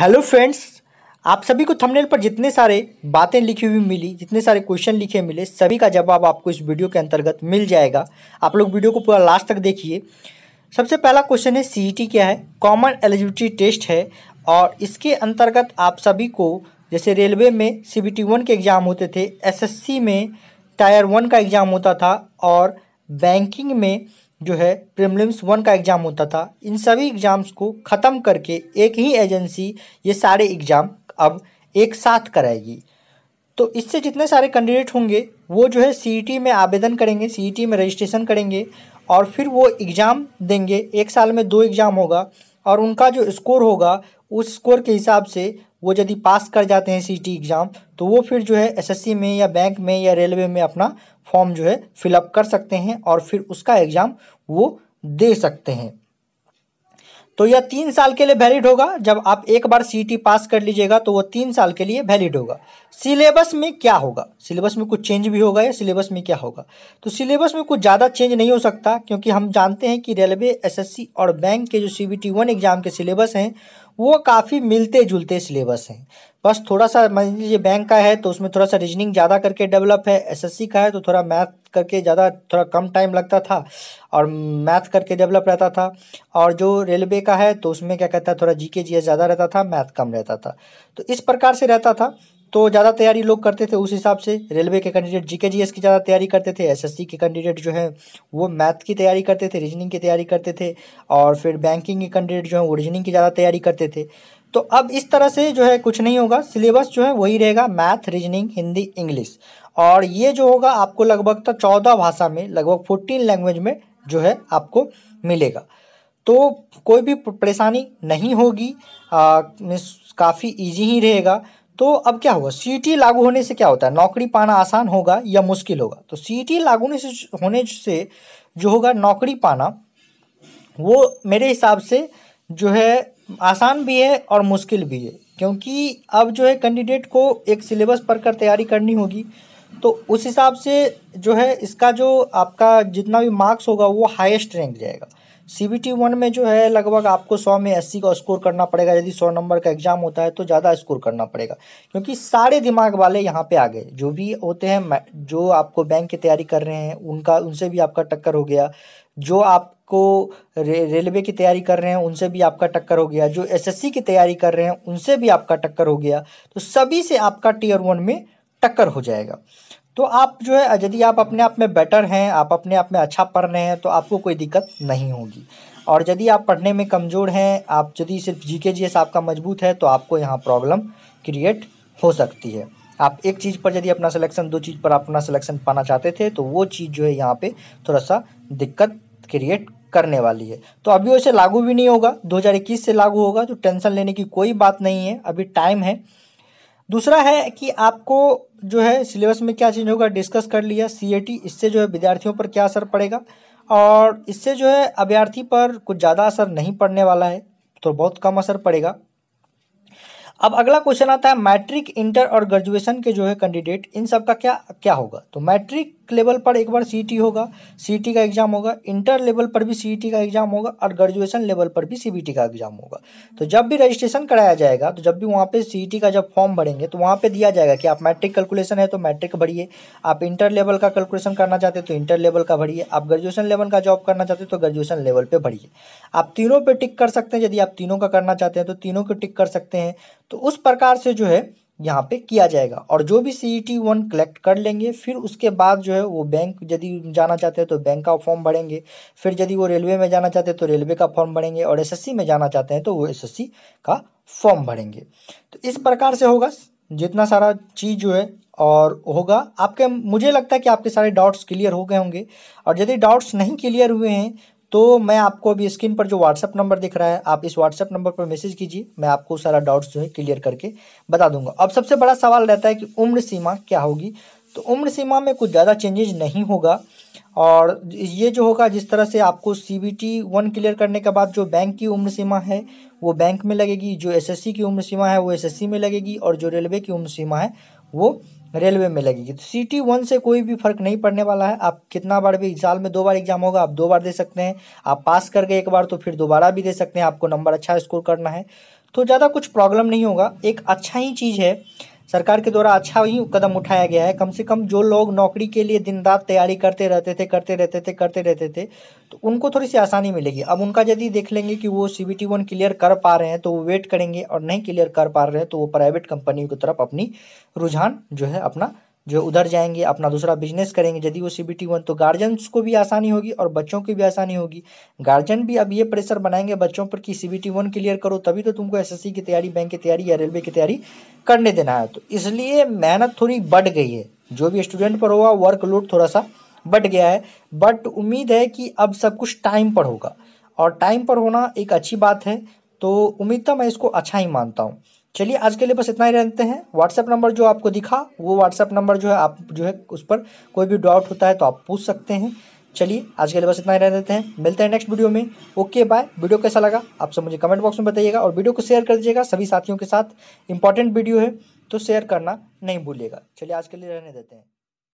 hello friends आप सभी को थंबनेल पर जितने सारे बातें लिखी हुई मिली जितने सारे क्वेश्चन लिखे मिले सभी का जवाब आपको इस वीडियो के अंतर्गत मिल जाएगा आप लोग वीडियो को पूरा लास्ट तक देखिए सबसे पहला क्वेश्चन है सीईटी e क्या है कॉमन एलिजिबिलिटी टेस्ट है और इसके अंतर्गत आप सभी को जैसे रेलवे में सी बी टी वन के एग्ज़ाम होते थे एस में टायर वन का एग्ज़ाम होता था और बैंकिंग में जो है प्रिमलिम्स वन का एग्ज़ाम होता था इन सभी एग्ज़ाम्स को ख़त्म करके एक ही एजेंसी ये सारे एग्ज़ाम अब एक साथ कराएगी तो इससे जितने सारे कैंडिडेट होंगे वो जो है सी e में आवेदन करेंगे सी e में रजिस्ट्रेशन करेंगे और फिर वो एग्ज़ाम देंगे एक साल में दो एग्ज़ाम होगा और उनका जो स्कोर होगा उस स्कोर के हिसाब से वो यदि पास कर जाते हैं सी एग्ज़ाम e तो वो फिर जो है एसएससी में या बैंक में या रेलवे में अपना फॉर्म जो है फिलअप कर सकते हैं और फिर उसका एग्ज़ाम वो दे सकते हैं तो यह तीन साल के लिए वैलिड होगा जब आप एक बार सी e पास कर लीजिएगा तो वह तीन साल के लिए वैलिड होगा सिलेबस में क्या होगा सिलेबस में कुछ चेंज भी होगा या सिलेबस में क्या होगा तो सिलेबस में कुछ ज़्यादा चेंज नहीं हो सकता क्योंकि हम जानते हैं कि रेलवे एसएससी और बैंक के जो C B T one exam के सिलेबस हैं वो काफ़ी मिलते जुलते सिलेबस हैं बस थोड़ा सा मान लीजिए बैंक का है तो उसमें थोड़ा सा रीजनिंग ज़्यादा करके डेवलप है एसएससी का है तो थोड़ा मैथ करके ज़्यादा थोड़ा कम टाइम लगता था और मैथ करके डेवलप रहता था और जो रेलवे का है तो उसमें क्या कहता है थोड़ा जीके जीएस ज़्यादा रहता था मैथ कम रहता था तो इस प्रकार से रहता था तो ज़्यादा तैयारी लोग करते थे उस हिसाब से रेलवे के कैंडिडेट जीके जीएस की ज़्यादा तैयारी करते थे एसएससी के कैंडिडेट जो है वो मैथ की तैयारी करते थे रीजनिंग की तैयारी करते थे और फिर बैंकिंग के कैंडिडेट जो है वो रीजनिंग की ज़्यादा तैयारी करते थे तो अब इस तरह से जो है कुछ नहीं होगा सिलेबस जो है वही रहेगा मैथ रीजनिंग हिंदी इंग्लिश और ये जो होगा आपको लगभग तक तो चौदह भाषा में लगभग फोर्टीन लैंग्वेज में जो है आपको मिलेगा तो कोई भी परेशानी नहीं होगी मीन्स काफ़ी ईजी ही रहेगा तो अब क्या होगा सीटी लागू होने से क्या होता है नौकरी पाना आसान होगा या मुश्किल होगा तो सीटी लागू होने से होने से जो होगा नौकरी पाना वो मेरे हिसाब से जो है आसान भी है और मुश्किल भी है क्योंकि अब जो है कैंडिडेट को एक सिलेबस पर कर तैयारी करनी होगी तो उस हिसाब से जो है इसका जो आपका जितना भी मार्क्स होगा वो हाईएस्ट रैंक जाएगा सी बी टी वन में जो है लगभग आपको सौ में अस्सी का स्कोर करना पड़ेगा यदि सौ नंबर का एग्जाम होता है तो ज़्यादा स्कोर करना पड़ेगा क्योंकि सारे दिमाग वाले यहाँ पे आ गए जो भी होते हैं जो आपको बैंक की तैयारी कर रहे हैं उनका उनसे भी आपका टक्कर हो गया जो आपको रे, रेलवे की तैयारी कर रहे हैं उनसे भी आपका टक्कर हो गया जो एसएससी की तैयारी कर रहे हैं उनसे भी आपका टक्कर हो गया तो सभी से आपका टीयर वन में टक्कर हो जाएगा तो आप जो है यदि आप अपने आप में बेटर हैं आप अपने आप में अच्छा पढ़ रहे हैं तो आपको कोई दिक्कत नहीं होगी और यदि आप पढ़ने में कमज़ोर हैं आप यदि सिर्फ जी के जी एस आपका मजबूत है तो आपको यहाँ प्रॉब्लम क्रिएट हो सकती है आप एक चीज़ पर यदि अपना सिलेक्शन दो चीज़ पर अपना सिलेक्शन पाना चाहते थे तो वो चीज़ जो है यहाँ पर थोड़ा सा दिक्कत क्रिएट करने वाली है तो अभी वैसे लागू भी नहीं होगा दो से लागू होगा तो टेंशन लेने की कोई बात नहीं है अभी टाइम है दूसरा है कि आपको जो है सिलेबस में क्या चेंज होगा डिस्कस कर लिया सी इससे जो है विद्यार्थियों पर क्या असर पड़ेगा और इससे जो है अभ्यर्थी पर कुछ ज़्यादा असर नहीं पड़ने वाला है तो बहुत कम असर पड़ेगा अब अगला क्वेश्चन आता है मैट्रिक इंटर और ग्रेजुएशन के जो है कैंडिडेट इन सब का क्या क्या होगा तो मैट्रिक लेवल पर एक बार सी होगा सी का एग्जाम होगा इंटर लेवल पर भी सी का एग्जाम होगा और ग्रेजुएशन लेवल पर भी सी का एग्जाम होगा तो जब भी रजिस्ट्रेशन कराया जाएगा तो जब भी वहाँ पे सी का जब फॉर्म भरेंगे तो वहाँ पे दिया जाएगा कि आप मैट्रिक कैलकुलेशन है तो मैट्रिक भरिए आप इंटर लेवल का कैलकुलेशन करना चाहते हैं तो इंटर लेवल का भरिए आप ग्रेजुएशन लेवल का जॉब करना चाहते हैं तो ग्रेजुएशन लेवल पर भरिए आप तीनों पर टिक कर सकते हैं यदि आप तीनों का करना चाहते हैं तो तीनों को टिक कर सकते हैं तो उस प्रकार से जो है यहाँ पे किया जाएगा और जो भी सी टी वन कलेक्ट कर लेंगे फिर उसके बाद जो है वो बैंक यदि जाना चाहते हैं तो बैंक का फॉर्म भरेंगे फिर यदि वो रेलवे में जाना चाहते हैं तो रेलवे का फॉर्म भरेंगे और एसएससी में जाना चाहते हैं तो वो एसएससी का फॉर्म भरेंगे तो इस प्रकार से होगा जितना सारा चीज़ जो है और होगा आपके मुझे लगता है कि आपके सारे डाउट्स क्लियर हो गए होंगे और यदि डाउट्स नहीं क्लियर हुए हैं तो मैं आपको अभी स्क्रीन पर जो व्हाट्सअप नंबर दिख रहा है आप इस व्हाट्सअप नंबर पर मैसेज कीजिए मैं आपको सारा डाउट्स जो है क्लियर करके बता दूंगा अब सबसे बड़ा सवाल रहता है कि उम्र सीमा क्या होगी तो उम्र सीमा में कुछ ज़्यादा चेंजेज नहीं होगा और ये जो होगा जिस तरह से आपको C B T one clear करने के बाद जो बैंक की उम्र सीमा है वो बैंक में लगेगी जो एस एस सी की उम्र सीमा है वो एस एस सी में लगेगी और जो रेलवे की उम्र सीमा है वो रेलवे में लगेगी तो सी टी वन से कोई भी फर्क नहीं पड़ने वाला है आप कितना बार भी साल में दो बार एग्जाम होगा आप दो बार दे सकते हैं आप पास कर गए एक बार तो फिर दोबारा भी दे सकते हैं आपको नंबर अच्छा स्कोर करना है तो ज़्यादा कुछ प्रॉब्लम नहीं होगा एक अच्छा ही चीज़ है सरकार के द्वारा अच्छा ही कदम उठाया गया है कम से कम जो लोग नौकरी के लिए दिन रात तैयारी करते रहते थे करते रहते थे करते रहते थे तो उनको थोड़ी सी आसानी मिलेगी अब उनका यदि देख लेंगे कि वो C B T one clear कर पा रहे हैं तो वो वेट करेंगे और नहीं क्लियर कर पा रहे हैं तो वो प्राइवेट कंपनी की तरफ अपनी रुझान जो है अपना जो उधर जाएंगे अपना दूसरा बिजनेस करेंगे यदि वो सी बी टी वन तो गार्जियंस को भी आसानी होगी और बच्चों की भी आसानी होगी गार्जियन भी अब ये प्रेशर बनाएंगे बच्चों पर कि C B T one clear करो तभी तो तुमको एस एस सी की तैयारी बैंक की तैयारी या रेलवे की तैयारी करने देना है तो इसलिए मेहनत थोड़ी बढ़ गई है जो भी स्टूडेंट पर होगा वर्कलोड थोड़ा सा बढ़ गया है बट उम्मीद है कि अब सब कुछ टाइम पर होगा और टाइम पर होना एक अच्छी बात है तो उम्मीद था तो मैं इसको अच्छा ही मानता हूँ चलिए आज के लिए बस इतना ही रहते हैं व्हाट्सएप नंबर जो आपको दिखा वो व्हाट्सएप नंबर जो है आप जो है उस पर कोई भी डाउट होता है तो आप पूछ सकते हैं चलिए आज के लिए बस इतना ही रह देते हैं मिलते हैं नेक्स्ट वीडियो में ओके बाय वीडियो कैसा लगा आप सब मुझे कमेंट बॉक्स में बताइएगा और वीडियो को शेयर कर दीजिएगा सभी साथियों के साथ इंपॉर्टेंट वीडियो है तो शेयर करना नहीं भूलिएगा चलिए आज के लिए रहने देते हैं